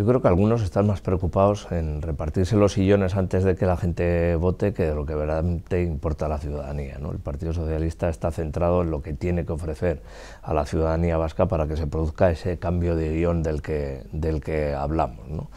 Yo creo que algunos están más preocupados en repartirse los sillones antes de que la gente vote que de lo que verdaderamente importa a la ciudadanía. ¿no? El Partido Socialista está centrado en lo que tiene que ofrecer a la ciudadanía vasca para que se produzca ese cambio de guión del que, del que hablamos. ¿no?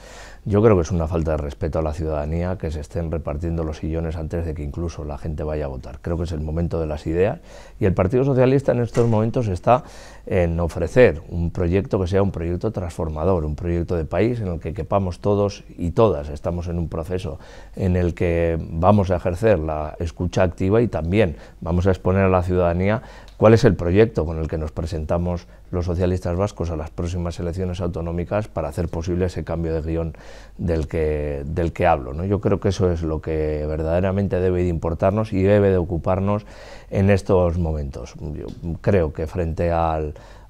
Yo creo que es una falta de respeto a la ciudadanía que se estén repartiendo los sillones antes de que incluso la gente vaya a votar. Creo que es el momento de las ideas y el Partido Socialista en estos momentos está en ofrecer un proyecto que sea un proyecto transformador, un proyecto de país en el que quepamos todos y todas. Estamos en un proceso en el que vamos a ejercer la escucha activa y también vamos a exponer a la ciudadanía cuál es el proyecto con el que nos presentamos los socialistas vascos a las próximas elecciones autonómicas para hacer posible ese cambio de guión del que, del que hablo. Yo creo que eso es lo que verdaderamente debe de importarnos y debe de ocuparnos en estos momentos. Yo creo que frente a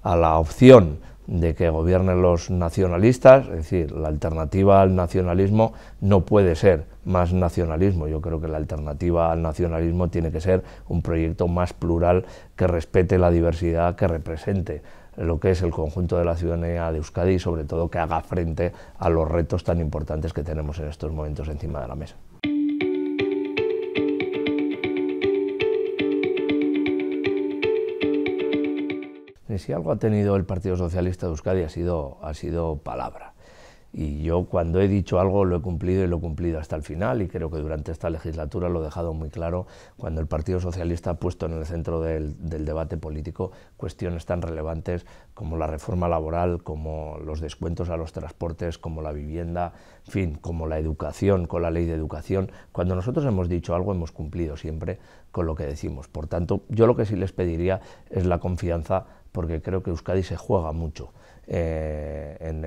la opción de que gobiernen los nacionalistas, es decir, la alternativa al nacionalismo no puede ser más nacionalismo, yo creo que la alternativa al nacionalismo tiene que ser un proyecto más plural que respete la diversidad, que represente lo que es el conjunto de la ciudadanía de Euskadi y sobre todo que haga frente a los retos tan importantes que tenemos en estos momentos encima de la mesa. si algo ha tenido el Partido Socialista de Euskadi ha sido, palabra. Y yo cuando he dicho algo lo he cumplido y lo he cumplido hasta el final y creo que durante esta legislatura lo he dejado muy claro cuando el Partido Socialista ha puesto en el centro del, del debate político cuestiones tan relevantes como la reforma laboral, como los descuentos a los transportes, como la vivienda, en fin, como la educación, con la ley de educación. Cuando nosotros hemos dicho algo hemos cumplido siempre con lo que decimos. Por tanto, yo lo que sí les pediría es la confianza, porque creo que Euskadi se juega mucho. Eh, en,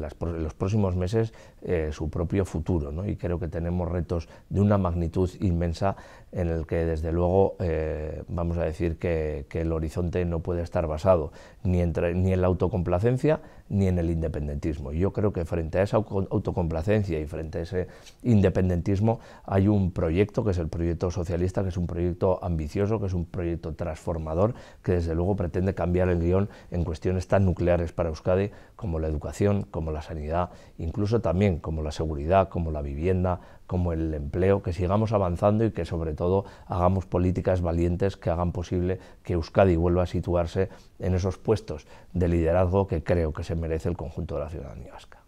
los próximos meses eh, su propio futuro. Y creo que tenemos retos de una magnitud inmensa en el que desde luego eh, vamos a decir que, el horizonte no puede estar basado ni, entre, ni en la autocomplacencia ni en el independentismo. Yo creo que frente a esa autocomplacencia y frente a ese independentismo hay un proyecto que es el proyecto socialista, que es un proyecto ambicioso, que es un proyecto transformador, que desde luego pretende cambiar el guión en cuestiones tan nucleares para Euskadi como la educación, como la sanidad, incluso también como la seguridad, como la vivienda, como el empleo, que sigamos avanzando y que sobre todo hagamos políticas valientes que hagan posible que Euskadi vuelva a situarse en esos puestos de liderazgo que creo que se merece el conjunto de la ciudadanía vasca.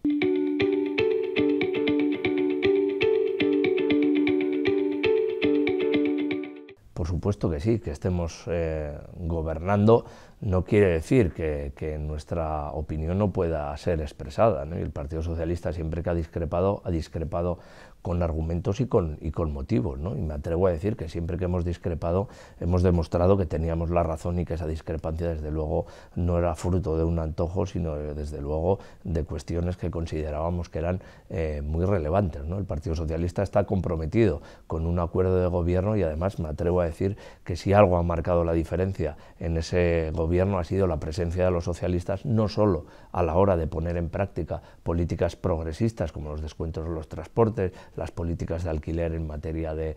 Por supuesto que sí, que estemos eh, gobernando no quiere decir que, nuestra opinión no pueda ser expresada. el Partido Socialista siempre que ha discrepado, ha discrepado con argumentos y con, y con motivos. Y me atrevo a decir que siempre que hemos discrepado hemos demostrado que teníamos la razón y que esa discrepancia desde luego no era fruto de un antojo, sino eh, desde luego de cuestiones que considerábamos que eran eh, muy relevantes. El Partido Socialista está comprometido con un acuerdo de gobierno y además me atrevo a decir que si algo ha marcado la diferencia en ese gobierno ha sido la presencia de los socialistas, no solo a la hora de poner en práctica políticas progresistas como los descuentos de los transportes, las políticas de alquiler en materia de,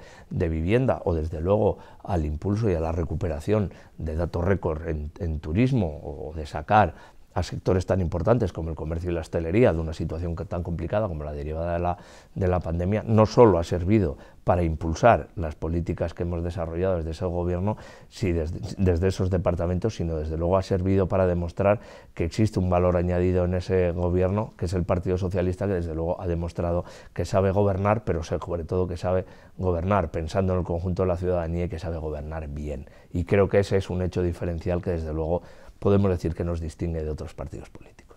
vivienda o desde luego al impulso y a la recuperación de datos récord en, en turismo o de sacar a sectores tan importantes como el comercio y la hostelería, de una situación tan complicada como la derivada de la, de la pandemia, no solo ha servido para impulsar las políticas que hemos desarrollado desde ese gobierno, si desde, esos departamentos, sino desde luego ha servido para demostrar que existe un valor añadido en ese gobierno, que es el Partido Socialista, que desde luego ha demostrado que sabe gobernar, pero sobre todo que sabe gobernar pensando en el conjunto de la ciudadanía y que sabe gobernar bien. Y creo que ese es un hecho diferencial que desde luego podemos decir que nos distingue de otros partidos políticos.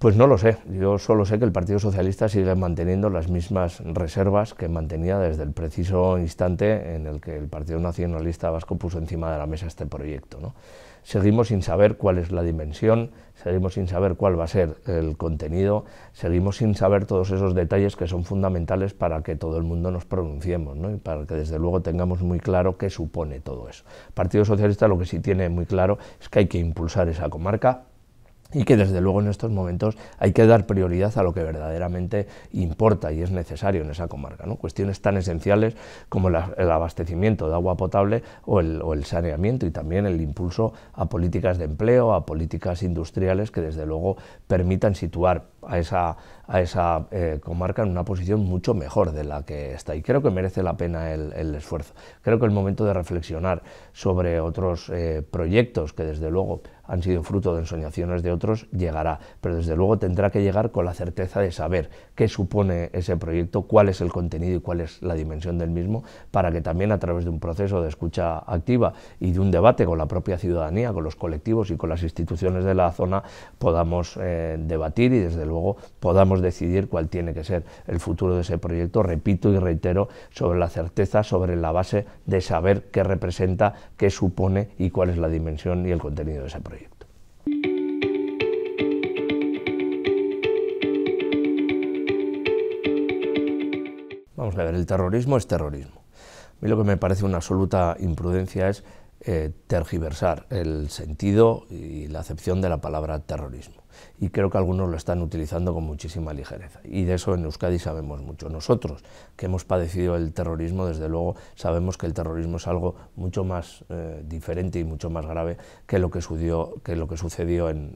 Pues no lo sé, yo solo sé que el Partido Socialista sigue manteniendo las mismas reservas que mantenía desde el preciso instante en el que el Partido Nacionalista Vasco puso encima de la mesa este proyecto. Seguimos sin saber cuál es la dimensión, seguimos sin saber cuál va a ser el contenido, seguimos sin saber todos esos detalles que son fundamentales para que todo el mundo nos pronunciemos y para que desde luego tengamos muy claro qué supone todo eso. El Partido Socialista lo que sí tiene muy claro es que hay que impulsar esa comarca y que desde luego en estos momentos hay que dar prioridad a lo que verdaderamente importa y es necesario en esa comarca. ¿no? Cuestiones tan esenciales como el abastecimiento de agua potable o el, saneamiento y también el impulso a políticas de empleo, a políticas industriales que desde luego permitan situar a esa, esa eh, comarca en una posición mucho mejor de la que está. Y creo que merece la pena el, esfuerzo. Creo que el momento de reflexionar sobre otros eh, proyectos que desde luego han sido fruto de ensoñaciones de otros llegará, pero desde luego tendrá que llegar con la certeza de saber qué supone ese proyecto, cuál es el contenido y cuál es la dimensión del mismo, para que también a través de un proceso de escucha activa y de un debate con la propia ciudadanía, con los colectivos y con las instituciones de la zona podamos eh, debatir y desde luego podamos decidir cuál tiene que ser el futuro de ese proyecto, repito y reitero, sobre la certeza, sobre la base de saber qué representa, qué supone y cuál es la dimensión y el contenido de ese proyecto. Vamos a ver, el terrorismo es terrorismo. A mí lo que me parece una absoluta imprudencia es eh, tergiversar el sentido y la acepción de la palabra terrorismo y creo que algunos lo están utilizando con muchísima ligereza. Y de eso en Euskadi sabemos mucho. Nosotros, que hemos padecido el terrorismo, desde luego sabemos que el terrorismo es algo mucho más eh, diferente y mucho más grave que lo que sucedió, lo que sucedió en,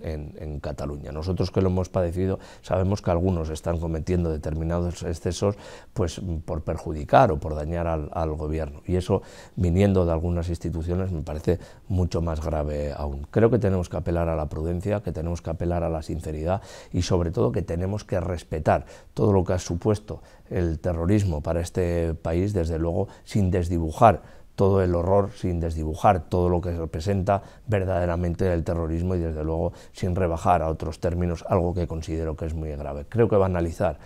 Cataluña. Nosotros que lo hemos padecido sabemos que algunos están cometiendo determinados excesos pues, por perjudicar o por dañar al, al gobierno. Y eso, viniendo de algunas instituciones, me parece mucho más grave aún. Creo que tenemos que apelar a la prudencia, que tenemos que apelar la sinceridad y sobre todo que tenemos que respetar todo lo que ha supuesto el terrorismo para este país, desde luego sin desdibujar todo el horror sin desdibujar todo lo que representa verdaderamente el terrorismo y desde luego sin rebajar a otros términos algo que considero que es muy grave. Creo que banalizar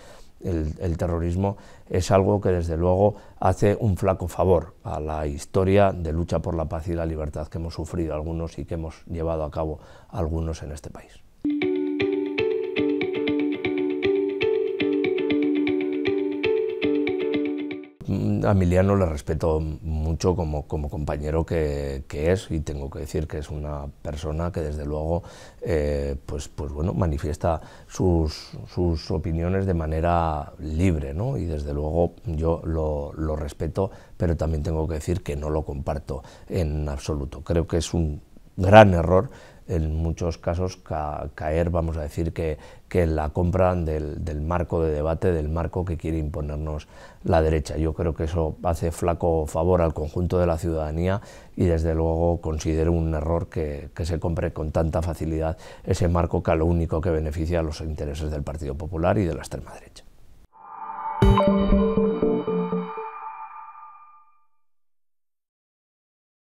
el terrorismo es algo que desde luego hace un flaco favor a la historia de lucha por la paz y la libertad que hemos sufrido algunos y que hemos llevado a cabo algunos en este país. a Emiliano le respeto mucho como, como compañero que, es y tengo que decir que es una persona que desde luego eh, pues, pues bueno, manifiesta sus, sus, opiniones de manera libre ¿no? y desde luego yo lo, lo respeto, pero también tengo que decir que no lo comparto en absoluto. Creo que es un gran error en muchos casos caer, vamos a decir, que, que la compra del, marco de debate, del marco que quiere imponernos la derecha. Yo creo que eso hace flaco favor al conjunto de la ciudadanía y desde luego considero un error que, que se compre con tanta facilidad ese marco que a lo único que beneficia a los intereses del Partido Popular y de la extrema derecha.